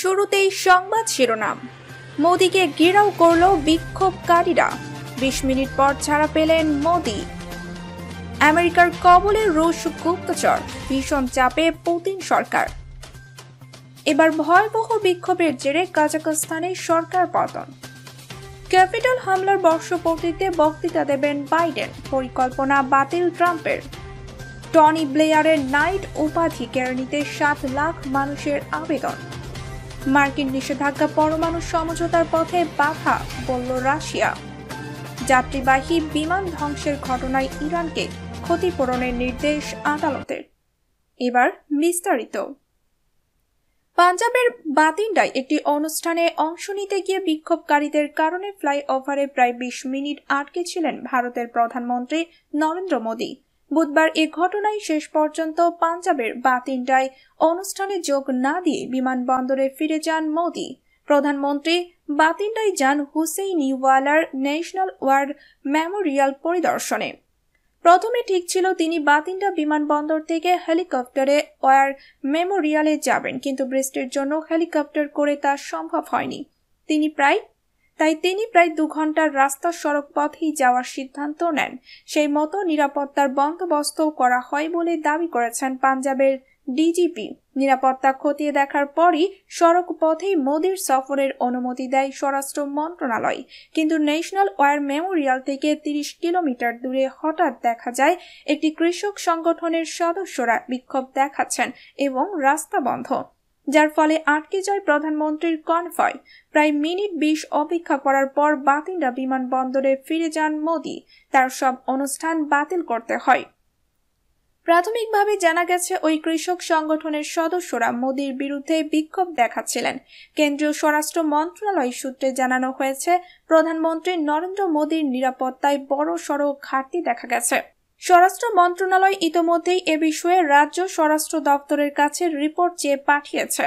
শুরুতেই সংবাদ শিরোনাম মোদিকে ঘেরাও করল বিক্ষোভকারীরা বিশ মিনিট পর ছাড়া পেলেন মোদি আমেরিকার কবলে রুশ গুপ্তচর ভীষণ চাপে পুতিন সরকার এবার ভয়াবহ বিক্ষোভের জেরে কাজাকস্তানে সরকার পতন ক্যাপিটাল হামলার বর্ষপূর্তিতে বক্তৃতা দেবেন বাইডেন পরিকল্পনা বাতিল ট্রাম্পের টনি ব্লেয়ারের নাইট উপাধি কেড়ে নিতে সাত লাখ মানুষের আবেদন মার্কিন নিষেধাজ্ঞা পরমাণু সমঝোতার পথে বাধা বলল রাশিয়া যাত্রীবাহী বিমান ধ্বংসের ঘটনায় ইরানকে ক্ষতিপূরণের নির্দেশ আদালতের এবার বিস্তারিত পাঞ্জাবের বাতিন্ডায় একটি অনুষ্ঠানে অংশ নিতে গিয়ে বিক্ষোভকারীদের কারণে ফ্লাইওভারে প্রায় বিশ মিনিট আটকে ছিলেন ভারতের প্রধানমন্ত্রী নরেন্দ্র মোদী বুধবার এ ঘটনায় শেষ পর্যন্ত পাঞ্জাবের তিনটায় অনুষ্ঠানে যোগ না দিয়ে বিমানবন্দরে ফিরে যান মোদি প্রধানমন্ত্রী বাতিন্ডায় যান হুসেইন ইওয়ালার ন্যাশনাল ওয়ার মেমোরিয়াল পরিদর্শনে প্রথমে ঠিক ছিল তিনি বাতিন্ডা বিমানবন্দর থেকে হেলিকপ্টারে ওয়ার মেমোরিয়ালে যাবেন কিন্তু বৃষ্টির জন্য হেলিকপ্টার করে তা সম্ভব হয়নি তিনি প্রায় তাই তিনি প্রায় দু ঘন্টার রাস্তা সড়ক পথেই যাওয়ার সিদ্ধান্ত নেন সেই মতো নিরাপত্তার বন্দোবস্ত করা হয় বলে দাবি করেছেন পাঞ্জাবের ডিজিপি নিরাপত্তা খতিয়ে দেখার পরই সড়ক পথেই মোদির সফরের অনুমতি দেয় স্বরাষ্ট্র মন্ত্রণালয় কিন্তু ন্যাশনাল ওয়ার মেমোরিয়াল থেকে ৩০ কিলোমিটার দূরে হঠাৎ দেখা যায় একটি কৃষক সংগঠনের সদস্যরা বিক্ষোভ দেখাচ্ছেন এবং রাস্তা বন্ধ যার ফলে আটকে যায় প্রধানমন্ত্রীর কনভয় প্রায় মিনিট বিশ অপেক্ষা করার পর বাতিন্ডা বিমানবন্দরে ফিরে যান মোদি তার সব অনুষ্ঠান বাতিল করতে হয় প্রাথমিকভাবে জানা গেছে ওই কৃষক সংগঠনের সদস্যরা মোদির বিরুদ্ধে বিক্ষোভ দেখাচ্ছিলেন কেন্দ্রীয় স্বরাষ্ট্র মন্ত্রণালয় সূত্রে জানানো হয়েছে প্রধানমন্ত্রী নরেন্দ্র মোদীর নিরাপত্তায় বড় সড়ক ঘাটতি দেখা গেছে স্বরাষ্ট্র মন্ত্রণালয় ইতোমধ্যেই এ বিষয়ে রাজ্য স্বরাষ্ট্র দপ্তরের কাছে রিপোর্ট চেয়ে পাঠিয়েছে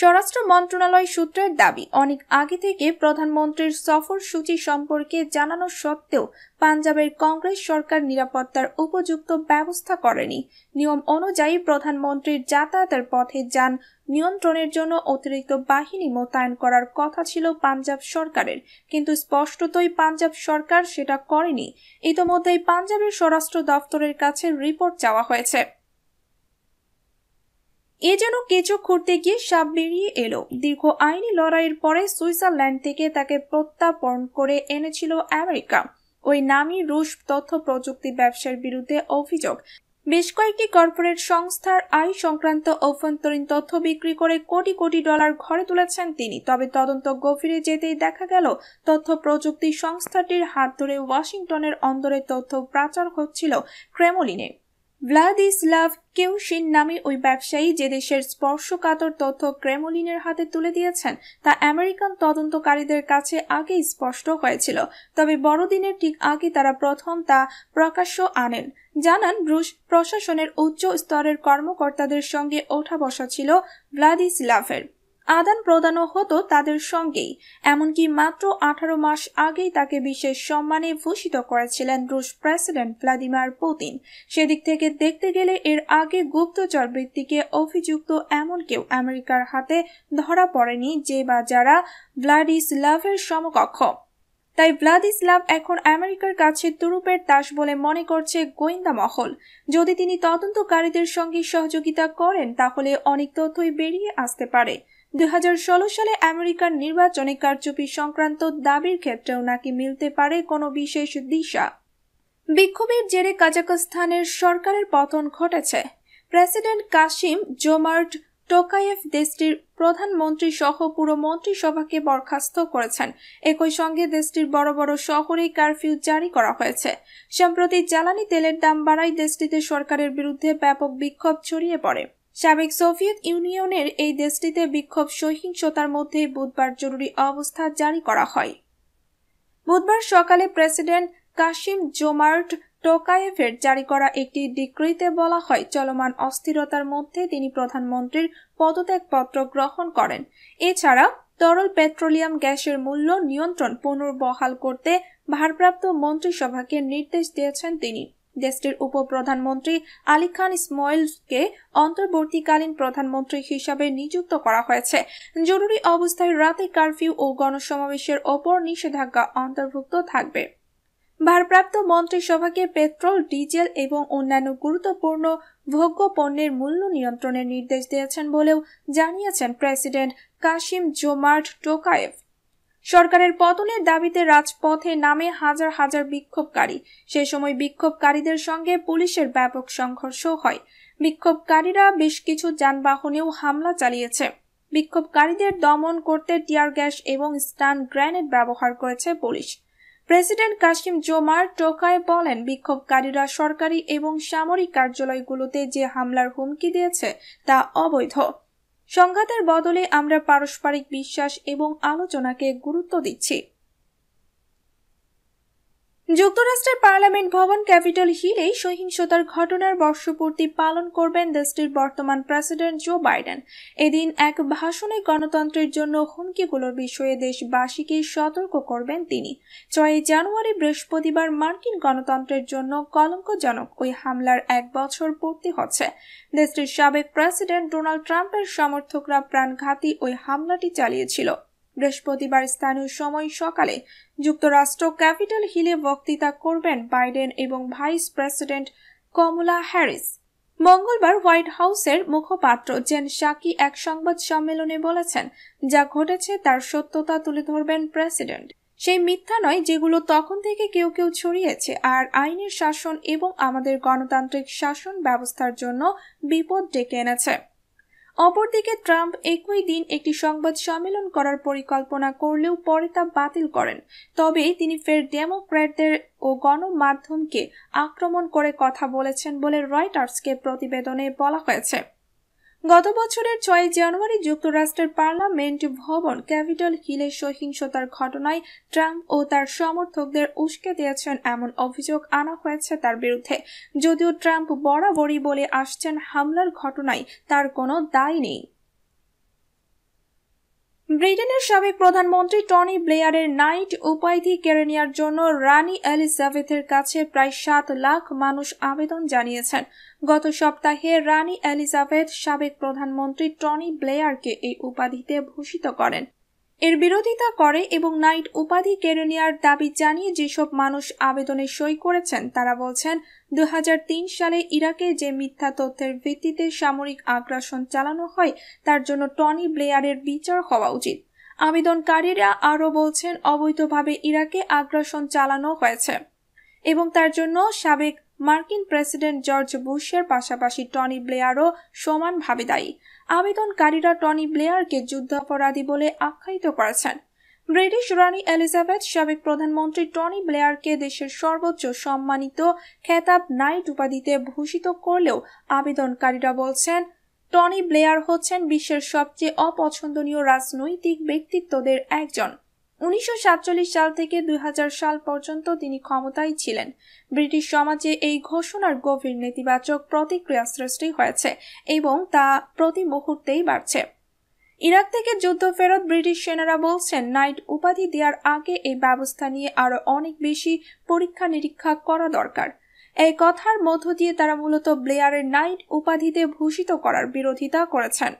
স্বরাষ্ট্র মন্ত্রণালয় সূত্রের দাবি অনেক আগে থেকে প্রধানমন্ত্রীর সফর সূচি সম্পর্কে জানানো সত্ত্বেও পাঞ্জাবের কংগ্রেস সরকার নিরাপত্তার উপযুক্ত ব্যবস্থা করেনি নিয়ম অনুযায়ী প্রধানমন্ত্রীর যাতায়াতের পথে যান নিয়ন্ত্রণের জন্য অতিরিক্ত বাহিনী মোতায়েন করার কথা ছিল পাঞ্জাব সরকারের কিন্তু স্পষ্টতই পাঞ্জাব সরকার সেটা করেনি ইতোমধ্যেই পাঞ্জাবের স্বরাষ্ট্র দফতরের কাছে রিপোর্ট চাওয়া হয়েছে এ যেন কেচো খুঁড়তে গিয়ে সাপ বেরিয়ে এলো দীর্ঘ আইনি লড়াইয়ের পরে সুইজারল্যান্ড থেকে তাকে প্রত্যাপন করে এনেছিল আমেরিকা ওই নামই রুশ তথ্য প্রযুক্তি ব্যবসার বিরুদ্ধে অভিযোগ বেশ কয়েকটি কর্পোরেট সংস্থার আয় সংক্রান্ত অভ্যন্তরীণ তথ্য বিক্রি করে কোটি কোটি ডলার ঘরে তুলেছেন তিনি তবে তদন্ত গভীরে যেতেই দেখা গেল তথ্য প্রযুক্তি সংস্থাটির হাত ধরে ওয়াশিংটনের অন্দরে তথ্য প্রাচার হচ্ছিল ক্রেমলিনে ভ্লাদিস্লাভ কেউশিন নামে ওই ব্যবসায়ী যে দেশের স্পর্শকাতর তথ্য ক্রেমলিনের হাতে তুলে দিয়েছেন তা আমেরিকান তদন্তকারীদের কাছে আগেই স্পষ্ট হয়েছিল তবে বড়দিনের ঠিক আগে তারা প্রথম তা প্রকাশ্য আনেন জানান রুশ প্রশাসনের উচ্চ স্তরের কর্মকর্তাদের সঙ্গে ওঠা বসা ছিল ভ্লাদিস্লাভের আদান প্রদানও হতো তাদের সঙ্গেই এমনকি মাত্র আঠারো মাস আগেই তাকে বিশেষ সম্মানে ভূষিত করেছিলেন রুশ প্রেসিডেন্ট ভ্লাদিমির পুতিন সেদিক থেকে দেখতে গেলে এর আগে গুপ্তচর বৃত্তিকে অভিযুক্ত এমন কেউ আমেরিকার হাতে ধরা পড়েনি যে বা যারা ভ্লাডিস লাভের সমকক্ষ তাই লাভ এখন আমেরিকার কাছে তুরুপের দাস বলে মনে করছে গোয়েন্দা মহল যদি তিনি তদন্তকারীদের সঙ্গে সহযোগিতা করেন তাহলে অনেক তথ্যই বেরিয়ে আসতে পারে দুই সালে আমেরিকার নির্বাচনে কারচুপি সংক্রান্ত দাবির ক্ষেত্রেও নাকি মিলতে পারে কোনো বিশেষ দিশা বিক্ষোভের জেরে কাজাকস্তানের সরকারের পতন ঘটেছে প্রেসিডেন্ট কাশিম জোমার্ট টোকায়েফ দেশটির প্রধানমন্ত্রী সহ পুরো মন্ত্রিসভাকে বরখাস্ত করেছেন একই সঙ্গে দেশটির বড় বড় শহরে কারফিউ জারি করা হয়েছে সম্প্রতি জ্বালানি তেলের দাম বাড়ায় দেশটিতে সরকারের বিরুদ্ধে ব্যাপক বিক্ষোভ ছড়িয়ে পড়ে সাবেক সোভিয়েত ইউনিয়নের এই দেশটিতে বিক্ষোভ সহিংসতার মধ্যে বুধবার জরুরি অবস্থা জারি করা হয় বুধবার সকালে প্রেসিডেন্ট কাশিম জোমার্ট টোকায়েভের জারি করা একটি ডিক্রিতে বলা হয় চলমান অস্থিরতার মধ্যে তিনি প্রধানমন্ত্রীর পদত্যাগপত্র গ্রহণ করেন এছাড়া তরল পেট্রোলিয়াম গ্যাসের মূল্য নিয়ন্ত্রণ পুনর্বহাল করতে ভারপ্রাপ্ত মন্ত্রিসভাকে নির্দেশ দিয়েছেন তিনি দেশটির উপপ্রধানমন্ত্রী আলী খান ইসমাইলকে অন্তর্বর্তীকালীন প্রধানমন্ত্রী হিসাবে নিযুক্ত করা হয়েছে জরুরি অবস্থায় রাতে কারফিউ ও গণসমাবেশের ওপর নিষেধাজ্ঞা অন্তর্ভুক্ত থাকবে ভারপ্রাপ্ত মন্ত্রিসভাকে পেট্রোল ডিজেল এবং অন্যান্য গুরুত্বপূর্ণ ভোগ্য পণ্যের মূল্য নিয়ন্ত্রণের নির্দেশ দিয়েছেন বলেও জানিয়েছেন প্রেসিডেন্ট কাশিম জোমার্ট টোকায়েভ সরকারের পতনের দাবিতে রাজপথে নামে হাজার হাজার বিক্ষোভকারী সে সময় বিক্ষোভকারীদের সঙ্গে পুলিশের ব্যাপক সংঘর্ষ হয় বিক্ষোভকারীরা বেশ কিছু যানবাহনেও হামলা চালিয়েছে বিক্ষোভকারীদের দমন করতে টিয়ার গ্যাস এবং স্টান গ্রেনেড ব্যবহার করেছে police president Kassym Jomart Tokayev বলেন বিক্ষোভকারীরা সরকারি এবং সামরিক কার্যালয়গুলোতে যে হামলার হুমকি দিয়েছে তা অবৈধ সংঘাতের বদলে আমরা পারস্পরিক বিশ্বাস এবং আলোচনাকে গুরুত্ব দিচ্ছি যুক্তরাষ্ট্রের পার্লামেন্ট ভবন ক্যাপিটল হিলেই সহিংসতার ঘটনার বর্ষপূর্তি পালন করবেন দেশটির বর্তমান প্রেসিডেন্ট জো বাইডেন এদিন এক ভাষণে গণতন্ত্রের জন্য হুমকিগুলোর বিষয়ে দেশবাসীকে সতর্ক করবেন তিনি ছয় জানুয়ারি বৃহস্পতিবার মার্কিন গণতন্ত্রের জন্য কলঙ্কজনক ওই হামলার এক বছর পূর্তি হচ্ছে দেশটির সাবেক প্রেসিডেন্ট ডোনাল্ড ট্রাম্পের সমর্থকরা প্রাণঘাতী ওই হামলাটি চালিয়েছিল বৃহস্পতিবার স্থানীয় সময় সকালে যুক্তরাষ্ট্র ক্যাপিটাল হিলে বক্তৃতা করবেন বাইডেন এবং ভাইস প্রেসিডেন্ট কমলা হ্যারিস মঙ্গলবার হোয়াইট হাউসের মুখপাত্র জেন সাকি এক সংবাদ সম্মেলনে বলেছেন যা ঘটেছে তার সত্যতা তুলে ধরবেন প্রেসিডেন্ট সেই মিথ্যা নয় যেগুলো তখন থেকে কেউ কেউ ছড়িয়েছে আর আইনের শাসন এবং আমাদের গণতান্ত্রিক শাসন ব্যবস্থার জন্য বিপদ ডেকে এনেছে অপরদিকে ট্রাম্প একই দিন একটি সংবাদ সম্মেলন করার পরিকল্পনা করলেও পরে তা বাতিল করেন তবে তিনি ফের ডেমোক্র্যাটদের ও গণমাধ্যমকে আক্রমণ করে কথা বলেছেন বলে রয়টার্সকে প্রতিবেদনে বলা হয়েছে গত বছরের ছয় জানুয়ারি যুক্তরাষ্ট্রের পার্লামেন্ট ভবন ক্যাপিটাল হিলে সহিংসতার ঘটনায় ট্রাম্প ও তার সমর্থকদের উস্কে দিয়েছেন এমন অভিযোগ আনা হয়েছে তার বিরুদ্ধে যদিও ট্রাম্প বরাবরই বলে আসছেন হামলার ঘটনায় তার কোনো দায় নেই ব্রিটেনের সাবেক প্রধানমন্ত্রী টনি ব্লেয়ারের নাইট উপাধি কেড়ে নেওয়ার জন্য রানী এলিজাবেথের কাছে প্রায় সাত লাখ মানুষ আবেদন জানিয়েছেন গত সপ্তাহে রানী এলিজাবেথ সাবেক প্রধানমন্ত্রী টনি ব্লেয়ারকে এই উপাধিতে ভূষিত করেন এর বিরোধিতা করে এবং নাইট উপাধি কেড়ে নেওয়ার দাবি জানিয়ে যেসব মানুষ আবেদনে সই করেছেন তারা বলছেন দু সালে ইরাকে যে মিথ্যা তথ্যের ভিত্তিতে সামরিক আগ্রাসন চালানো হয় তার জন্য টনি ব্লেয়ারের বিচার হওয়া উচিত আবেদনকারীরা আরও বলছেন অবৈধভাবে ইরাকে আগ্রাসন চালানো হয়েছে এবং তার জন্য সাবেক মার্কিন প্রেসিডেন্ট জর্জ বুশের পাশাপাশি টনি ব্লেয়ারও সমানভাবে দায়ী আবেদনকারীরা টনি ব্লেয়ারকে যুদ্ধাপরাধী বলে আখ্যায়িত করেছেন ব্রিটিশ রানী এলিজাবেথ সাবেক প্রধানমন্ত্রী টনি ব্লেয়ারকে দেশের সর্বোচ্চ সম্মানিত খেতাব নাইট উপাধিতে ভূষিত করলেও আবেদনকারীরা বলছেন টনি ব্লেয়ার হচ্ছেন বিশ্বের সবচেয়ে অপছন্দনীয় রাজনৈতিক ব্যক্তিত্বদের একজন উনিশশো সাল থেকে দুই সাল পর্যন্ত তিনি ক্ষমতায় ছিলেন ব্রিটিশ সমাজে এই ঘোষণার গভীর নেতিবাচক প্রতিক্রিয়া সৃষ্টি হয়েছে এবং তা প্রতি মুহূর্তেই বাড়ছে ইরাক থেকে যুদ্ধ ফেরত ব্রিটিশ সেনারা বলছেন নাইট উপাধি দেওয়ার আগে এই ব্যবস্থা নিয়ে আরও অনেক বেশি পরীক্ষা নিরীক্ষা করা দরকার এই কথার মধ্য দিয়ে তারা মূলত ব্লেয়ারের নাইট উপাধিতে ভূষিত করার বিরোধিতা করেছেন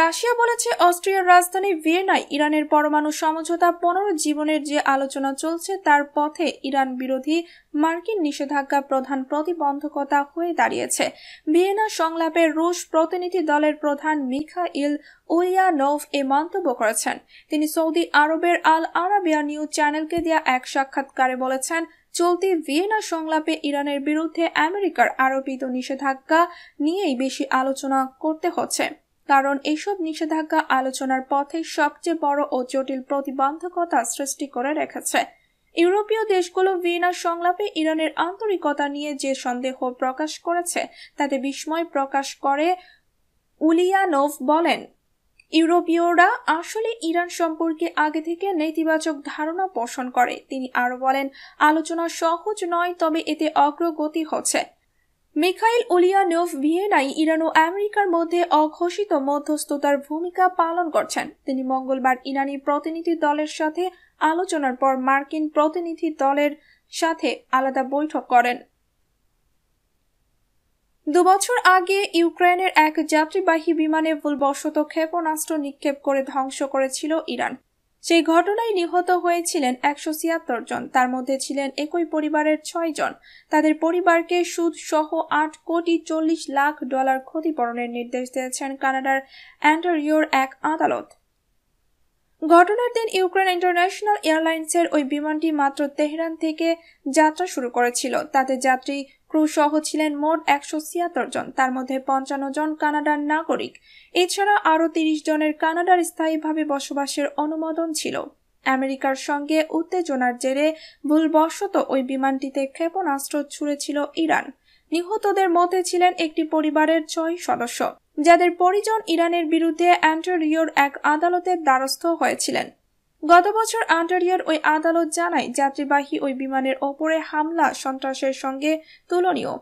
রাশিয়া বলেছে অস্ট্রিয়ার রাজধানী ভিয়েনায় ইরানের পরমাণু সমঝোতা পুনরুজ্জীবনের যে আলোচনা চলছে তার পথে ইরান বিরোধী মার্কিন নিষেধাজ্ঞা প্রধান প্রতিবন্ধকতা হয়ে দাঁড়িয়েছে ভিয়েনা সংলাপে রুশ প্রতিনিধি দলের প্রধান মিখা উইয়া নভ এ মন্তব্য করেছেন তিনি সৌদি আরবের আল আরাবিয়া নিউজ চ্যানেলকে দেওয়া এক সাক্ষাৎকারে বলেছেন চলতি ভিয়েনা সংলাপে ইরানের বিরুদ্ধে আমেরিকার আরোপিত নিষেধাজ্ঞা নিয়েই বেশি আলোচনা করতে হচ্ছে কারণ এসব নিষেধাজ্ঞা আলোচনার পথে সবচেয়ে বড় ও জটিল প্রতিবন্ধকতা সৃষ্টি করে রেখেছে ইউরোপীয় দেশগুলো ভিয়েনা সংলাপে ইরানের আন্তরিকতা নিয়ে যে সন্দেহ প্রকাশ করেছে তাতে বিস্ময় প্রকাশ করে উলিয়ানোভ বলেন ইউরোপীয়রা আসলে ইরান সম্পর্কে আগে থেকে নেতিবাচক ধারণা পোষণ করে তিনি আরও বলেন আলোচনা সহজ নয় তবে এতে অগ্রগতি হচ্ছে মিখাইল উলিয়ানোভ ভিয়েনাই ইরান ও আমেরিকার মধ্যে অঘোষিত মধ্যস্থতার ভূমিকা পালন করছেন তিনি মঙ্গলবার ইরানি প্রতিনিধি দলের সাথে আলোচনার পর মার্কিন প্রতিনিধি দলের সাথে আলাদা বৈঠক করেন দুবছর আগে ইউক্রেনের এক যাত্রীবাহী বিমানে ভুলবশত ক্ষেপণাস্ত্র নিক্ষেপ করে ধ্বংস করেছিল ইরান সেই ঘটনায় নিহত হয়েছিলেন একশো ছিয়াত্তর জন তার মধ্যে ছিলেন একই পরিবারের ছয় জন তাদের পরিবারকে সুদ সহ আট কোটি চল্লিশ লাখ ডলার ক্ষতিপূরণের নির্দেশ দিয়েছেন কানাডার অ্যান্টারিওর এক আদালত ঘটনার দিন ইউক্রেন ইন্টারন্যাশনাল এয়ারলাইন্সের ওই বিমানটি মাত্র তেহরান থেকে যাত্রা শুরু করেছিল তাতে যাত্রী ক্রু সহ ছিলেন মোট একশো ছিয়াত্তর জন তার মধ্যে পঞ্চান্ন জন কানাডার নাগরিক এছাড়া আরও তিরিশ জনের কানাডার স্থায়ীভাবে বসবাসের অনুমোদন ছিল আমেরিকার সঙ্গে উত্তেজনার জেরে ভুলবশত ওই বিমানটিতে ক্ষেপণাস্ত্র ছুড়েছিল ইরান নিহতদের মধ্যে ছিলেন একটি পরিবারের ছয় সদস্য যাদের পরিজন ইরানের বিরুদ্ধে অ্যান্টারিওর এক আদালতের দ্বারস্থ হয়েছিলেন গত বছর আন্টারিয়ার ওই আদালত জানায় যাত্রীবাহী ওই বিমানের ওপরে হামলা সন্ত্রাসের সঙ্গে তুলনীয়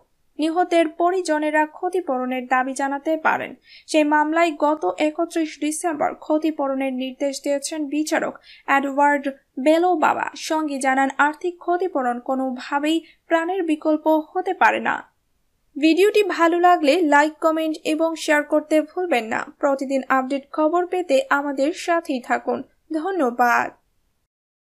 নিহতের পরিজনেরা ক্ষতিপূরণের দাবি জানাতে পারেন সেই মামলায় গত একত্রিশ ডিসেম্বর ক্ষতিপূরণের নির্দেশ দিয়েছেন বিচারক অ্যাডওয়ার্ড বেলো বাবা সঙ্গে জানান আর্থিক ক্ষতিপূরণ কোনোভাবেই প্রাণের বিকল্প হতে পারে না ভিডিওটি ভালো লাগলে লাইক কমেন্ট এবং শেয়ার করতে ভুলবেন না প্রতিদিন আপডেট খবর পেতে আমাদের সাথেই থাকুন ধন্যবাদ